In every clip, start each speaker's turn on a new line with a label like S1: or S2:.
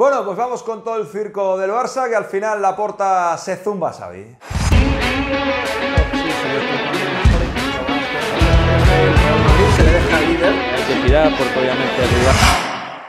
S1: Bueno, pues vamos con todo el circo del Barça, que al final la porta se zumba, Xavi.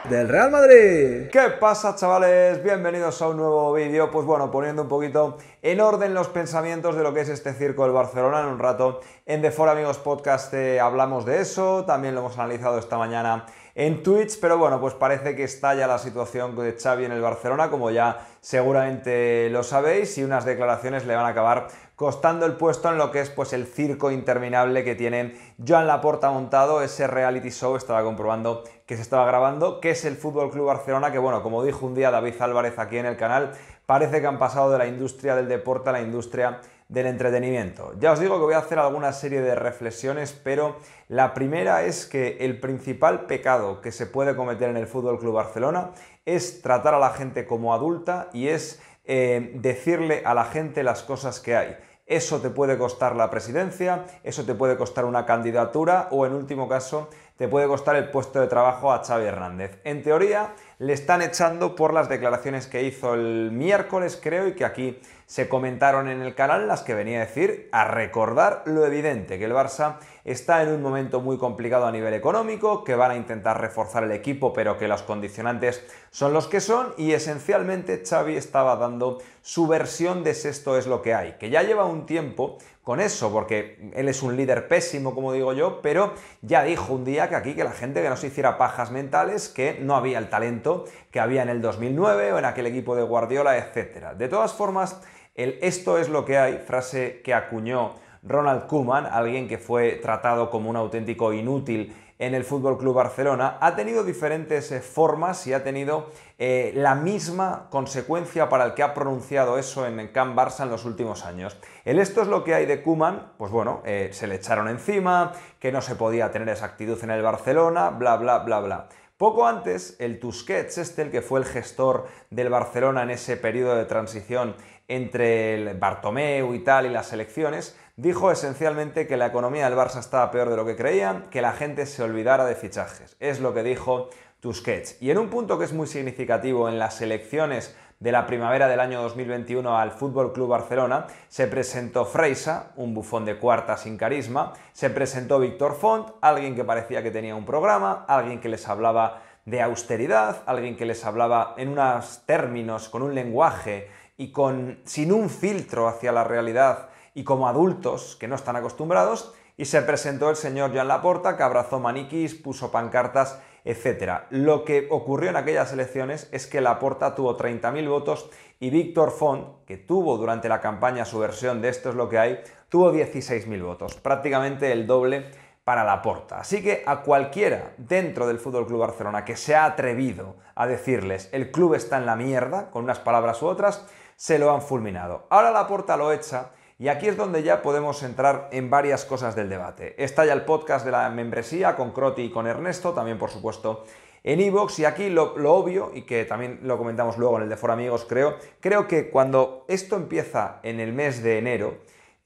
S1: del Real Madrid. ¿Qué pasa chavales? Bienvenidos a un nuevo vídeo, pues bueno, poniendo un poquito en orden los pensamientos de lo que es este circo del Barcelona en un rato. En The For Amigos Podcast eh, hablamos de eso, también lo hemos analizado esta mañana en Twitch, pero bueno, pues parece que estalla la situación de Xavi en el Barcelona, como ya seguramente lo sabéis, y unas declaraciones le van a acabar costando el puesto en lo que es pues el circo interminable que tiene Joan Laporta montado, ese reality show estaba comprobando que se estaba grabando, que es el Fútbol Club Barcelona, que bueno, como dijo un día David Álvarez aquí en el canal, parece que han pasado de la industria del deporte a la industria del entretenimiento. Ya os digo que voy a hacer alguna serie de reflexiones, pero la primera es que el principal pecado que se puede cometer en el Fútbol Club Barcelona es tratar a la gente como adulta y es eh, decirle a la gente las cosas que hay. Eso te puede costar la presidencia, eso te puede costar una candidatura o en último caso te puede costar el puesto de trabajo a Xavi Hernández. En teoría, le están echando por las declaraciones que hizo el miércoles, creo, y que aquí se comentaron en el canal, las que venía a decir, a recordar lo evidente, que el Barça está en un momento muy complicado a nivel económico, que van a intentar reforzar el equipo, pero que los condicionantes son los que son, y esencialmente Xavi estaba dando su versión de esto es lo que hay, que ya lleva un tiempo con eso, porque él es un líder pésimo, como digo yo, pero ya dijo un día que aquí que la gente que no se hiciera pajas mentales, que no había el talento que había en el 2009 o en aquel equipo de Guardiola, etc. De todas formas, el esto es lo que hay, frase que acuñó Ronald Koeman, alguien que fue tratado como un auténtico inútil en el Fútbol Club Barcelona, ha tenido diferentes eh, formas y ha tenido eh, la misma consecuencia para el que ha pronunciado eso en Can Barça en los últimos años. El esto es lo que hay de Kuman, pues bueno, eh, se le echaron encima, que no se podía tener esa actitud en el Barcelona, bla, bla, bla, bla. Poco antes, el Tusquets, este el que fue el gestor del Barcelona en ese periodo de transición entre el Bartomeu y tal y las elecciones, dijo esencialmente que la economía del Barça estaba peor de lo que creían, que la gente se olvidara de fichajes. Es lo que dijo Tusquets. Y en un punto que es muy significativo en las elecciones de la primavera del año 2021 al Fútbol Club Barcelona, se presentó Freisa, un bufón de cuarta sin carisma, se presentó Víctor Font, alguien que parecía que tenía un programa, alguien que les hablaba de austeridad, alguien que les hablaba en unos términos, con un lenguaje y con sin un filtro hacia la realidad y como adultos que no están acostumbrados, y se presentó el señor Joan Laporta, que abrazó maniquís, puso pancartas etcétera. Lo que ocurrió en aquellas elecciones es que Laporta tuvo 30.000 votos y Víctor Font, que tuvo durante la campaña su versión de esto es lo que hay, tuvo 16.000 votos, prácticamente el doble para Laporta. Así que a cualquiera dentro del Fútbol Club Barcelona que se ha atrevido a decirles el club está en la mierda, con unas palabras u otras, se lo han fulminado. Ahora Laporta lo echa y aquí es donde ya podemos entrar en varias cosas del debate. Está ya el podcast de la membresía con Croti y con Ernesto, también por supuesto en Evox. y aquí lo, obvio y que también lo comentamos luego en el de for Amigos creo, creo que cuando esto empieza en el mes de enero,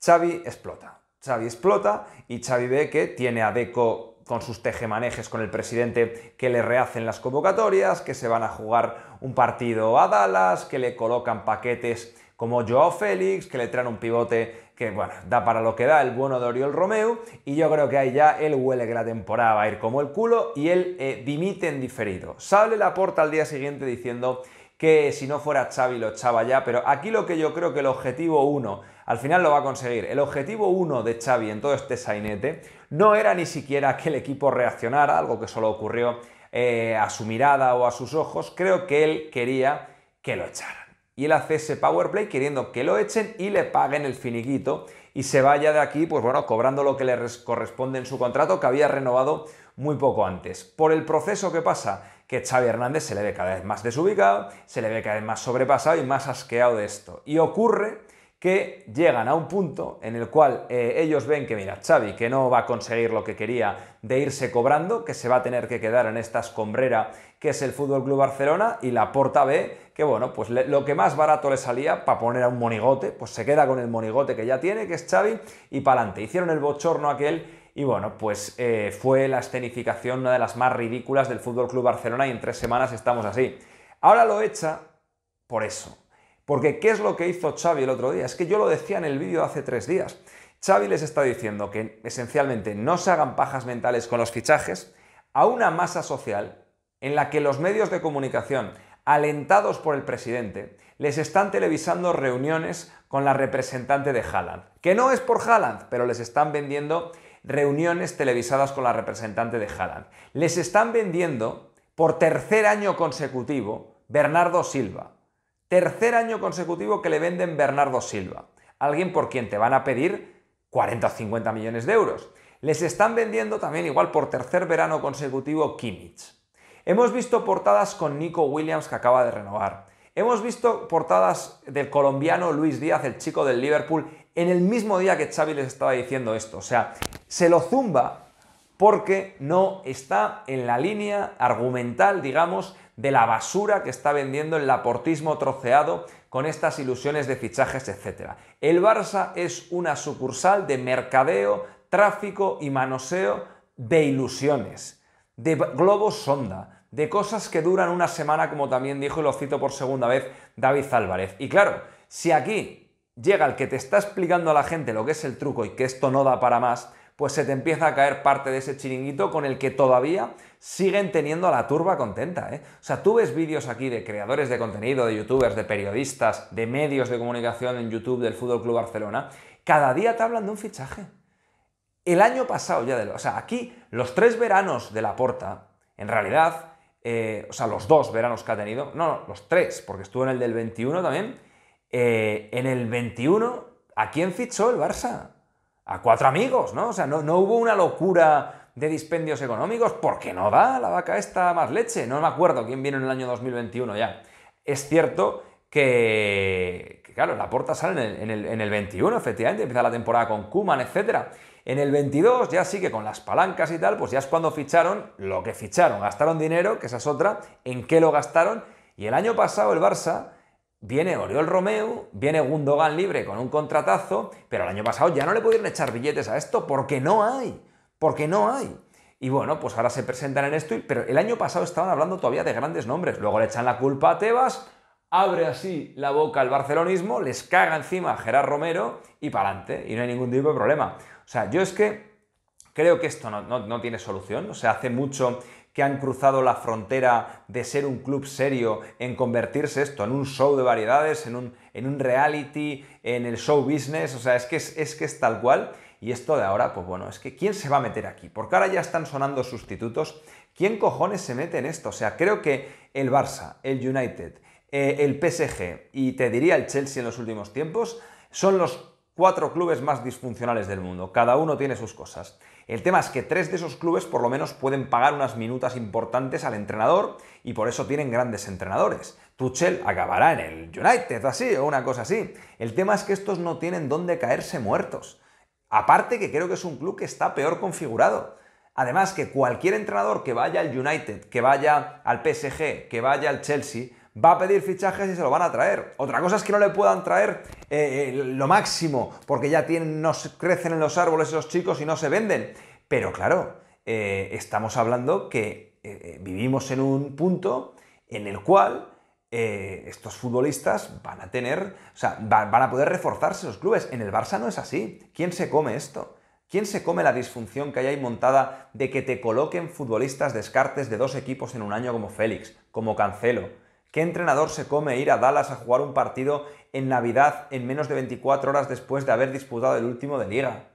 S1: Xavi explota. Xavi explota y Xavi ve que tiene a Deco con sus tejemanejes con el presidente que le rehacen las convocatorias, que se van a jugar un partido a Dallas, que le colocan paquetes como Joao Félix, que le traen un pivote que, bueno, da para lo que da el bueno de Oriol Romeu, y yo creo que ahí ya él huele que la temporada va a ir como el culo y él eh, dimite en diferido. Sale la porta al día siguiente diciendo que si no fuera Xavi lo echaba ya, pero aquí lo que yo creo que el objetivo 1, al final lo va a conseguir, el objetivo uno de Xavi en todo este sainete no era ni siquiera que el equipo reaccionara, algo que solo ocurrió eh, a su mirada o a sus ojos, creo que él quería que lo echara y él hace ese power play queriendo que lo echen y le paguen el finiquito y se vaya de aquí, pues bueno, cobrando lo que le corresponde en su contrato que había renovado muy poco antes. Por el proceso que pasa, que Xavi Hernández se le ve cada vez más desubicado, se le ve cada vez más sobrepasado y más asqueado de esto. Y ocurre que llegan a un punto en el cual eh, ellos ven que, mira, Xavi, que no va a conseguir lo que quería de irse cobrando, que se va a tener que quedar en esta escombrera que es el Fútbol Club Barcelona, y la Porta B, que bueno, pues lo que más barato le salía para poner a un monigote, pues se queda con el monigote que ya tiene, que es Xavi, y para adelante. Hicieron el bochorno aquel y bueno, pues eh, fue la escenificación una de las más ridículas del Fútbol Club Barcelona y en tres semanas estamos así. Ahora lo echa por eso, porque ¿qué es lo que hizo Xavi el otro día? Es que yo lo decía en el vídeo hace tres días. Xavi les está diciendo que esencialmente no se hagan pajas mentales con los fichajes a una masa social en la que los medios de comunicación, alentados por el presidente, les están televisando reuniones con la representante de Haaland. Que no es por Haaland, pero les están vendiendo reuniones televisadas con la representante de Haaland. Les están vendiendo por tercer año consecutivo Bernardo Silva, Tercer año consecutivo que le venden Bernardo Silva, alguien por quien te van a pedir 40 o 50 millones de euros. Les están vendiendo también igual por tercer verano consecutivo Kimmich. Hemos visto portadas con Nico Williams que acaba de renovar. Hemos visto portadas del colombiano Luis Díaz, el chico del Liverpool, en el mismo día que Xavi les estaba diciendo esto. O sea, se lo zumba porque no está en la línea argumental, digamos, de la basura que está vendiendo el aportismo troceado con estas ilusiones de fichajes, etc. El Barça es una sucursal de mercadeo, tráfico y manoseo de ilusiones, de globos sonda, de cosas que duran una semana, como también dijo y lo cito por segunda vez David Álvarez. Y claro, si aquí llega el que te está explicando a la gente lo que es el truco y que esto no da para más, pues se te empieza a caer parte de ese chiringuito con el que todavía siguen teniendo a la turba contenta. ¿eh? O sea, tú ves vídeos aquí de creadores de contenido, de youtubers, de periodistas, de medios de comunicación en YouTube del Fútbol Club Barcelona, cada día te hablan de un fichaje. El año pasado ya, de, o sea, aquí los tres veranos de la porta, en realidad, eh, o sea, los dos veranos que ha tenido, no, los tres, porque estuvo en el del 21 también, eh, en el 21, ¿a quién fichó el Barça? a cuatro amigos, ¿no? O sea, no, hubo una locura de dispendios económicos porque no da la vaca esta más leche. No me acuerdo quién vino en el año 2021 ya. Es cierto que, claro, la puerta sale en el, en el, 21, efectivamente, empieza la temporada con Kuman, etc. En el 22 ya sí que con las palancas y tal, pues ya es cuando ficharon lo que ficharon. Gastaron dinero, que esa es otra, en qué lo gastaron. Y el año pasado el Barça Viene Oriol Romeu, viene Gundogan libre con un contratazo, pero el año pasado ya no le pudieron echar billetes a esto porque no hay, porque no hay. Y bueno, pues ahora se presentan en esto, pero el año pasado estaban hablando todavía de grandes nombres. Luego le echan la culpa a Tebas, abre así la boca al barcelonismo, les caga encima a Gerard Romero y para adelante, y no hay ningún tipo de problema. O sea, yo es que creo que esto no, no tiene solución, o sea, hace mucho que han cruzado la frontera de ser un club serio en convertirse esto en un show de variedades, en un, reality, en el show business, o sea, es que es, que es tal cual. Y esto de ahora, pues bueno, es que ¿quién se va a meter aquí? Porque ahora ya están sonando sustitutos. ¿Quién cojones se mete en esto? O sea, creo que el Barça, el United, eh, el PSG y te diría el Chelsea en los últimos tiempos son los cuatro clubes más disfuncionales del mundo. Cada uno tiene sus cosas. El tema es que tres de esos clubes por lo menos pueden pagar unas minutas importantes al entrenador y por eso tienen grandes entrenadores. Tuchel acabará en el United, así, o una cosa así. El tema es que estos no tienen dónde caerse muertos. Aparte que creo que es un club que está peor configurado. Además que cualquier entrenador que vaya al United, que vaya al PSG, que vaya al Chelsea, va a pedir fichajes y se lo van a traer. Otra cosa es que no le puedan traer eh, eh, lo máximo, porque ya tienen, no crecen en los árboles esos chicos y no se venden. Pero claro, eh, estamos hablando que vivimos en un punto en el cual estos futbolistas van a tener, o sea, van a poder reforzarse los clubes. En el Barça no es así. ¿Quién se come esto? ¿Quién se come la disfunción que hay ahí montada de que te coloquen futbolistas descartes de dos equipos en un año como Félix, como Cancelo, ¿Qué entrenador se come ir a Dallas a jugar un partido en Navidad en menos de 24 horas después de haber disputado el último de liga?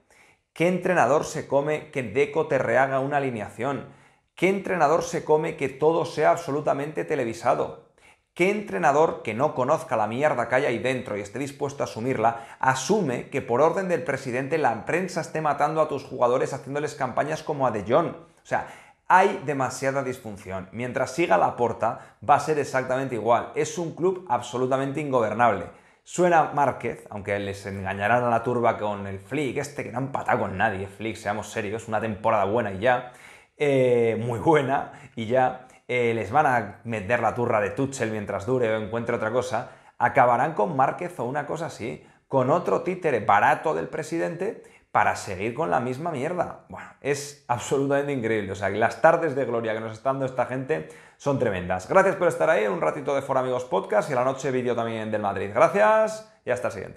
S1: ¿Qué entrenador se come que Deco te rehaga una alineación? ¿Qué entrenador se come que todo sea absolutamente televisado? ¿Qué entrenador que no conozca la mierda que hay ahí dentro y esté dispuesto a asumirla, asume que por orden del presidente la prensa esté matando a tus jugadores haciéndoles campañas como a De Jong? O sea, hay demasiada disfunción. Mientras siga la porta, va a ser exactamente igual. Es un club absolutamente ingobernable. Suena Márquez, aunque les engañarán a la turba con el Flick, este que no ha empatado con nadie, Flick, seamos serios, una temporada buena y ya, eh, muy buena y ya, eh, les van a meter la turra de Tuchel mientras dure o encuentre otra cosa, acabarán con Márquez o una cosa así, con otro títere barato del presidente para seguir con la misma mierda. Bueno, es absolutamente increíble. O sea, las tardes de gloria que nos está dando esta gente son tremendas. Gracias por estar ahí, un ratito de For Amigos Podcast y la noche vídeo también del Madrid. Gracias y hasta el siguiente.